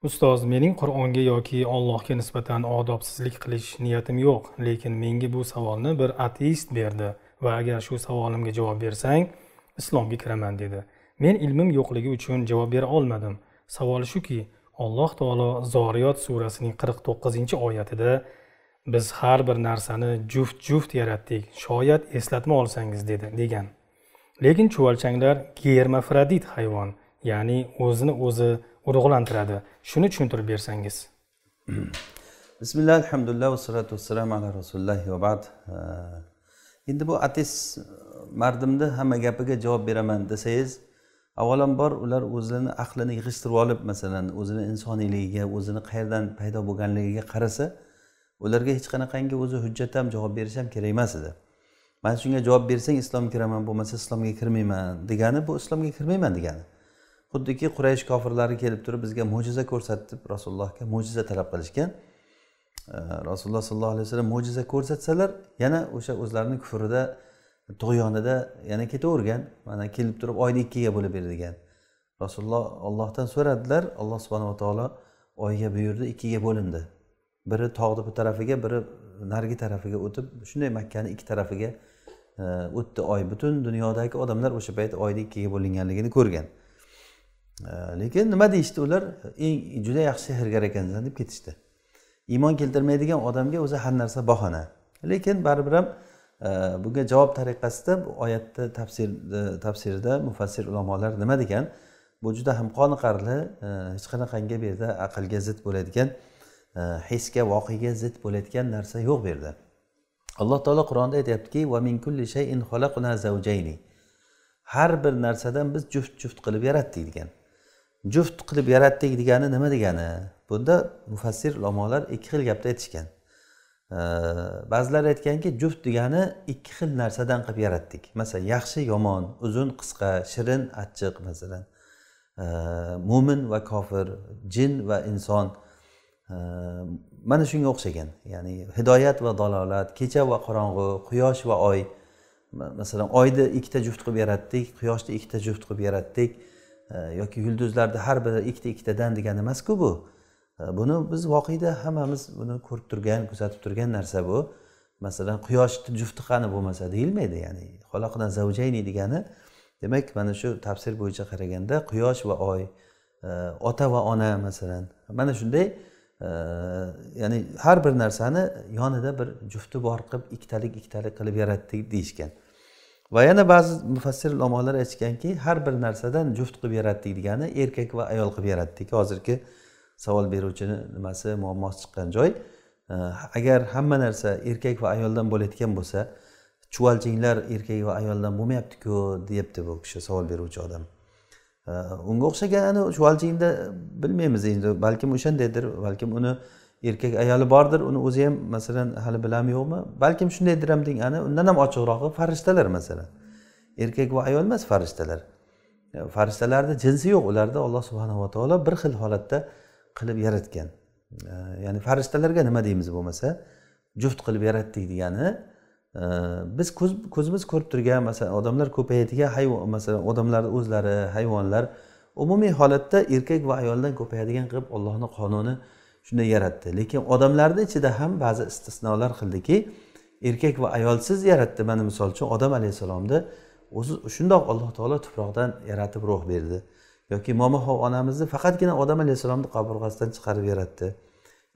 ustoz mening qur'onga yoki ollohga nisbatan odobsizlik qilish niyatim yo'q lekin menga bu savolni bir ateist berdi va agar shu savolimga javob bersang islomga kiraman dedi men ilmim yo'qligi uchun javob bera olmadim savol shuki alloh taolo zoriyot surasining qirq to'qqizinchi oyatida biz har bir narsani juft juft yaratdik shoyat eslatma olsangiz dedi degan lekin chuvalchanglar germafrodit hayvon ya'ni o'zini o'zi urug'lantiradi shuni tushuntirib bersangiz bismillah alhamdulillah vassalatu vassalam ala rasulillah va bad endi bu atis mardimni hamma gapiga javob beraman desangiz avvalambor ular o'zini aqlini yig'ishtirib olib masalan o'zini insoniyligiga o'zini qayerdan paydo bo'lganligiga qarasa ularga hech qanaqangi o'zi hujjat ham javob berish ham kerak emas edi mana shunga javob bersang islomga kiraman bo'lmasa islomga kirmayman degani bu islomga kirmayman degani xuddiki quraysh kofirlari kelib turib bizga mo'jiza ko'rsatib rasulullohga mo'jiza talab qilishgan rasululloh sollallohu alayhi vasallam mo'jiza ko'rsatsalar yana o'sha o'zlarini kufrida tug'yonida yana ketavergan mana kelib turib oyni ikkiga bo'lib ber degan rasululloh ollohdan so'radilar alloh subhanava taolo oyga buyurdi ikkiga bo'lindi biri tog'ni bu tarafiga biri narigi tarafiga o'tib shunday makkani ikki tarafiga o'tdi oy butun dunyodagi odamlar o'sha payt oyni ikkiga bo'linganligini ko'rgan lekin nima deyishdi ular eng juda yaxshi sehrgar ekansan deb ketishdi iymon keltirmaydigan odamga o'zi har narsa bahona lekin baribir ham e, bunga javob tariqasida bu oyatni tafsir tafsirida mufassir ulamolar nima degan bu juda ham qoniqarli e, hech qanaqangi bu yerda aqlga zid bo'ladigan e, hisga voqega zid bo'layotgan narsa yo'q bu yerda alloh taolo qur'onda aytyaptiki va min kulli shayin xalaqna zavjayni har bir narsadan biz juft juft qilib yaratdik degan juft qilib yaratdik degani nima degani bunda mufassir ulamolar ikki xil gapni aytishgan ba'zilar aytganki juft degani ikki xil narsadan qilib yaratdik masalan yaxshi yomon uzun qisqa shirin achchiq masalan mo'min va kofir jin va inson mana shunga o'xshagan ya'ni hidoyat va dalolat kecha va qorong'u quyosh va oy masalan oyni ikkita juft qilib yaratdik quyoshni ikkita juft qilib yaratdik yoki yulduzlarda har biri ikkita ikkitadan degani emasku bu buni biz voqeda hammamiz buni ko'rib turgan kuzatib turgan narsa bu masalan quyoshni jufti qani bo'lmasa deyilmaydi ya'ni xaloqidan zavjayni degani demak mana shu tafsir bo'yicha qaraganda quyosh va oy ota va ona masalan mana shunday ya'ni har bir narsani yonida bir jufti bor qilib ikkitalik ikkitalik qilib yaratdik deyishgan va yana ba'zi mufassir ulamolar aytishganki har bir narsadan juft qilib yaratdik degani erkak va ayol qilib yaratdik hozirgi savol beruvchini nimasi muammosi chiqqan joy e, agar hamma narsa erkak va ayoldan bo'layotgan bo'lsa chuvalchinglar erkak va ayoldan bo'lmayaptiku deyapti bu kishi savol beruvchi odam e, unga o'xshagan chuvalchingda bilmaymiz endi balkim o'shandaydir balkim uni erkak ayoli bordir uni o'zi ham masalan hali bilami yo'qmi balkim shundaydir ham deng ana undan ham ochiqrog'i farishtalar masalan erkak va ayol emas farishtalar farishtalarni jinsi yo'q ularni alloh subhanava taolo bir xil holatda qilib yaratgan ya'ni farishtalarga nima deymiz bo'lmasa juft qilib yaratdik degani e, biz ko'zimiz ko'rib turgan masalan odamlar ko'payadigan hayvon masalan odamlarni o'zlari hayvonlar umumiy holatda erkak va ayoldan ko'payadigan qilib ollohni qonuni shunday yaratdi lekin odamlarni ichida ham ba'zi istisnolar qildiki erkak va ayolsiz yaratdi mana misol uchun odam alayhissalomni o'zi shundoq alloh taolo tuproqdan yaratib ruh berdi yoki momo hov onamizni faqatgina odam alayhissalomni qaburg'asidan chiqarib yaratdi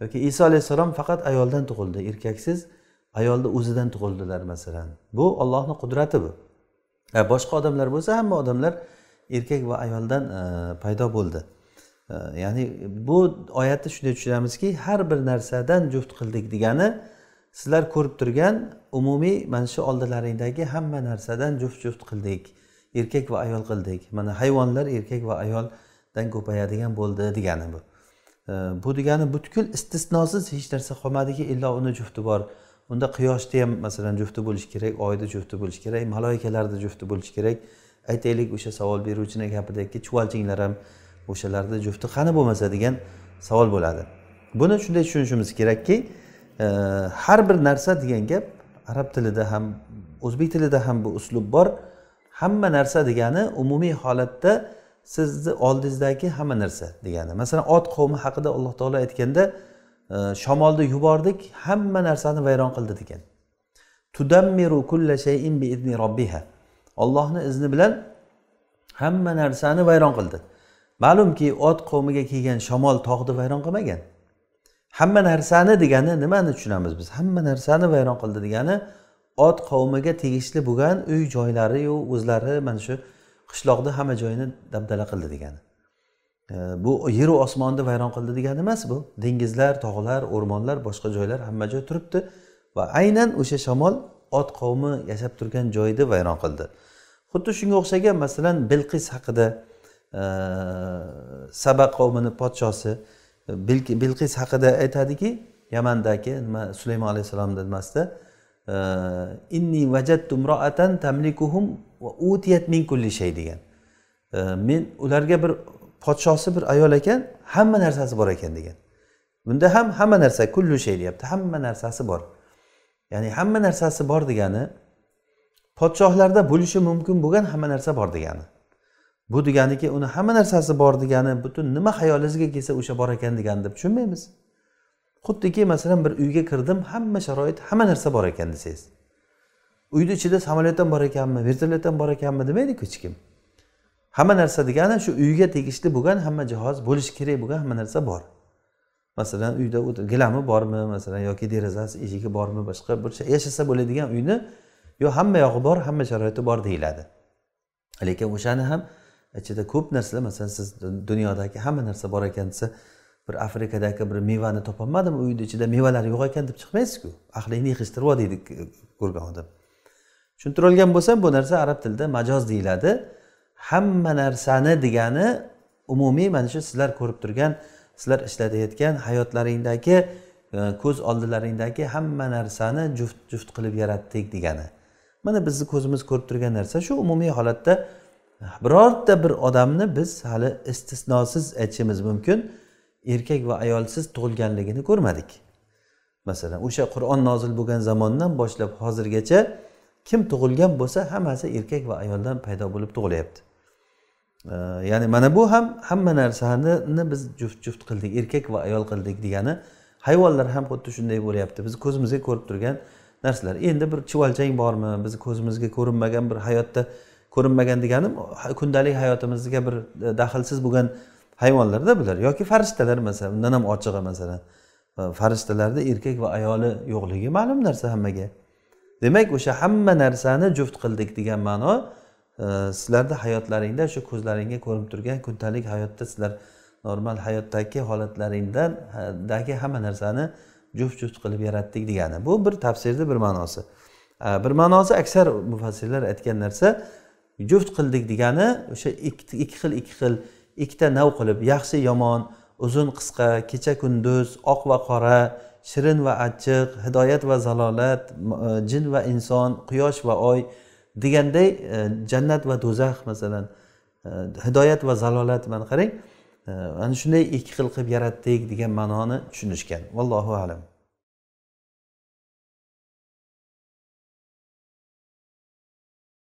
yoki iso alayhissalom faqat ayoldan tug'ildi erkaksiz ayolni o'zidan tug'ildilar masalan bu ollohni qudrati bu e, boshqa odamlar bo'lsa hamma odamlar erkak va ayoldan e, paydo bo'ldi ya'ni bu oyatni shunday tushunamizki har bir narsadan juft qildik degani sizlar ko'rib turgan umumiy mana shu oldilaringdagi hamma narsadan juft juft qildik erkak va ayol qildik mana hayvonlar erkak va ayoldan ko'payadigan bo'ldi degani bu bu degani butkul istisnosiz hech narsa qolmadiki illo uni jufti bor unda quyoshni ham masalan jufti bo'lishi kerak oyni jufti bo'lishi kerak maloyikalarni jufti bo'lishi kerak aytaylik o'sha savol beruvchini gapidagi chuvalchinglar ham o'shalarni jufti qani bo'lmasa degan savol bo'ladi buni shunday tushunishimiz kerakki e, har bir narsa degan gap arab tilida ham o'zbek tilida ham bu uslub bor hamma narsa degani umumiy holatda sizni oldingizdagi hamma narsa degani masalan ot qavmi haqida alloh taolo aytganda e, shamolni yubordik hamma narsani vayron qildi degan tudammiru kulla shayin bi robbiha ollohni izni bilan hamma narsani vayron qildi ma'lumki ot qavmiga kelgan shamol tog'ni vayron qilmagan hamma narsani degani nimani tushunamiz biz hamma narsani vayron qildi degani ot qavmiga tegishli bo'lgan uy joylariyu o'zlari mana shu qishloqni hamma joyini dabdala qildi degani bu yeru osmonni vayron qildi degani emas bu dengizlar tog'lar o'rmonlar boshqa joylar hamma joy turibdi va aynan o'sha shamol ot qavmi yashab turgan joyni vayron qildi xuddi shunga o'xshagan masalan bilqis haqida sabaq qavmini podshosi bilqis haqida aytadiki yamandagi nima sulaymon alayhissalomni nimasida inni vajadtu imroatan tamlikuhum va utiyat min kulli shay degan men ularga bir podshosi bir ayol ekan hamma narsasi bor ekan degan bunda ham hamma narsa kullu shay deyapti hamma narsasi bor ya'ni hamma narsasi bor degani podshohlarda bo'lishi mumkin bo'lgan hamma narsa bor degani bu deganiki uni hamma narsasi bor degani butun nima xayolingizga kelsa o'sha bor ekan degani deb tushunmaymiz xuddiki masalan bir uyga kirdim hamma sharoit hamma narsa bor ekan desangiz uyni ichida samolyot ham bor ekanmi vertolyot ham bor ekanmi demaydiku hech kim hamma narsa degani shu uyga tegishli bo'lgan hamma jihoz bo'lishi kerak bo'lgan hamma narsa bor masalan uyda gilami bormi masalan yoki derazasi eshigi bormi boshqa bir yashasa bo'ladigan uyni yo hamma yog'i bor hamma sharoiti bor deyiladi lekin o'shani ham ichida ko'p narsalar masalan siz dunyodagi hamma narsa bor ekan desa bir afrikadagi bir mevani topolmadim uyni ichida mevalari yo'q ekan deb chiqmaysizku ahlingni yig'ishtirib ol deydi ko'rgan odam olgan bo'lsam bu narsa arab tilida majoz deyiladi hamma narsani degani umumiy mana shu sizlar ko'rib turgan sizlar ishlatayotgan hayotlaringdagi e, ko'z oldilaringdagi hamma narsani juft juft qilib yaratdik degani mana bizni ko'zimiz ko'rib turgan narsa shu umumiy holatda birorta bir odamni biz hali istisnosiz aytishimiz mumkin erkak va ayolsiz tug'ilganligini ko'rmadik masalan o'sha qur'on nozil bo'lgan zamondan boshlab hozirgacha kim tug'ilgan bo'lsa hammasi erkak va ayoldan paydo bo'lib tug'ilyapti ya'ni mana bu ham hamma narsani biz juft juft qildik erkak va ayol qildik degani hayvonlar ham xuddi shunday bo'lyapti biz ko'zimizga ko'rib turgan narsalar endi bir chuvalchang bormi biz ko'zimizga ko'rinmagan bir hayotda ko'rinmagan deganim kundalik hayotimizga bir e, daxlsiz bo'lgan hayvonlarda bular yoki farishtalar masalan undan ham ochig'i masalan e, farishtalarda erkak va ayoli yo'qligi ma'lum narsa hammaga demak o'sha hamma narsani juft qildik degan ma'no e, sizlarni hayotlaringda shu ko'zlaringga ko'rinib turgan kundalik hayotda sizlar normal hayotdagi holatlaringdan dagi hamma narsani juft juft qilib yaratdik degani bu bir tafsirni bir ma'nosi bir ma'nosi aksar mufassirlar aytgan narsa juft qildik degani o'sha ikki xil ikki xil ikkita nav qilib yaxshi yomon uzun qisqa kecha kunduz oq va qora shirin va achchiq hidoyat va zalolat e, jin va inson quyosh va oy deganday e, jannat va do'zax masalan e, hidoyat va zalolat mana qarang ana shunday ikki xil qilib yaratdik degan ma'noni tushunishgan vallohu alam